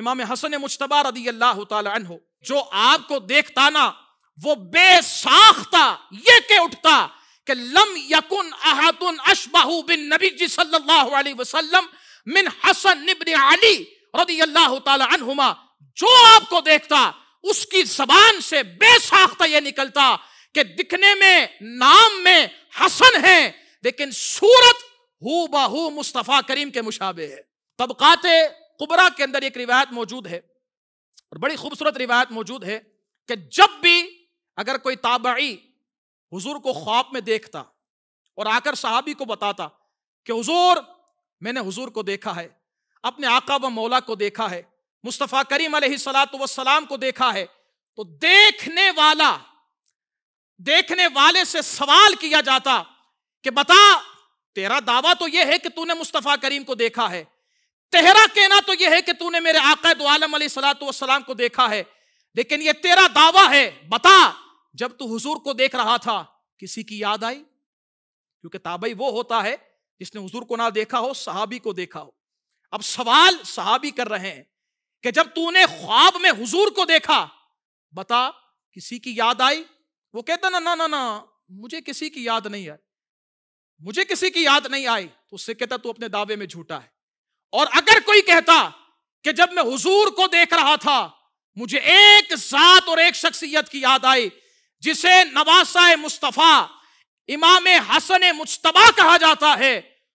इमाम हसन मुशतबा रदी अल्लाह तहो जो आपको देखता ना वो बेसाख्ता ये के उठता कि लम यकुन अहतुन अशबाहू बिन नबी जी सल्लल्लाहु अलैहि वसल्लम मिन हसन निबन अली रदी अल्लाह तहुमा जो आपको देखता उसकी जबान से बेसाख्ता ये निकलता कि दिखने में नाम में हसन है लेकिन सूरत हु बहू मुस्तफ़ा करीम के मुशाबे है तबकाते कुबरा के अंदर एक रिवायत मौजूद है और बड़ी खूबसूरत रिवायत मौजूद है कि जब भी अगर कोई ताबाई हुजूर को ख्वाब में देखता और आकर साहबी को बताता कि हुजूर मैंने हुजूर को देखा है अपने आका व मौला को देखा है मुस्तफ़ा करीम सलाम को देखा है तो देखने वाला देखने वाले से सवाल किया जाता कि बता तेरा दावा तो यह है कि तूने मुस्तफ़ा करीम को देखा है तेरा कहना तो यह है कि तूने मेरे आकद आलम सलाम को देखा है लेकिन यह तेरा दावा है बता जब तू हुजूर को देख रहा था किसी की याद आई क्योंकि ताबई वो होता है जिसने हुजूर को ना देखा हो सहाबी को देखा हो अब सवाल सहाबी कर रहे हैं कि जब तूने ख्वाब में हुजूर को देखा बता किसी की याद आई वो कहता ना ना ना ना मुझे किसी की याद नहीं आई मुझे किसी की याद नहीं आई तो उससे कहता तू अपने दावे में झूठा है और अगर कोई कहता कि जब मैं हुजूर को देख रहा था मुझे एक जात और एक शख्सियत की याद आई जिसे नवासा मुस्तफ़ा इमाम हसन मुशतबा कहा जाता है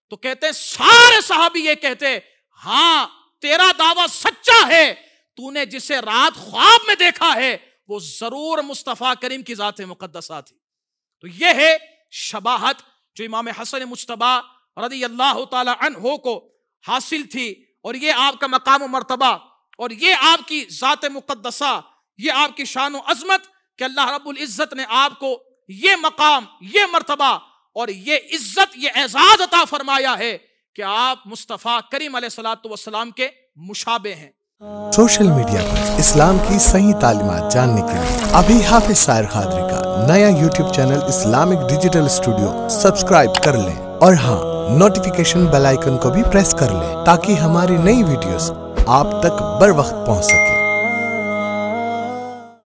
तो कहते सारे साहबी ये कहते हां तेरा दावा सच्चा है तूने जिसे रात ख्वाब में देखा है वो जरूर मुस्तफ़ा करीम की ज़ात मुकदसा थी तो यह है शबाहत जो इमाम हसन मुशतबा रदी अल्लाह तन हो को हासिल थी और ये आपका मकाम मरतबा और ये आपकी ज़ात मुकदसा ये आपकी शान अजमत कि अल्लाह रबुल्ज़त ने आपको ये मकाम ये मरतबा और ये इज्जत ये एजाज अता फरमाया है कि आप मुस्तफ़ा करीम सलाम के मुशाबे हैं सोशल मीडिया पर इस्लाम की सही तालीमत जानने के लिए अभी हाफिज सायर खादरी का नया YouTube channel Islamic digital studio subscribe कर लें और हाँ नोटिफिकेशन बेल आइकन को भी प्रेस कर लें ताकि हमारी नई वीडियोस आप तक बर वक्त पहुंच सके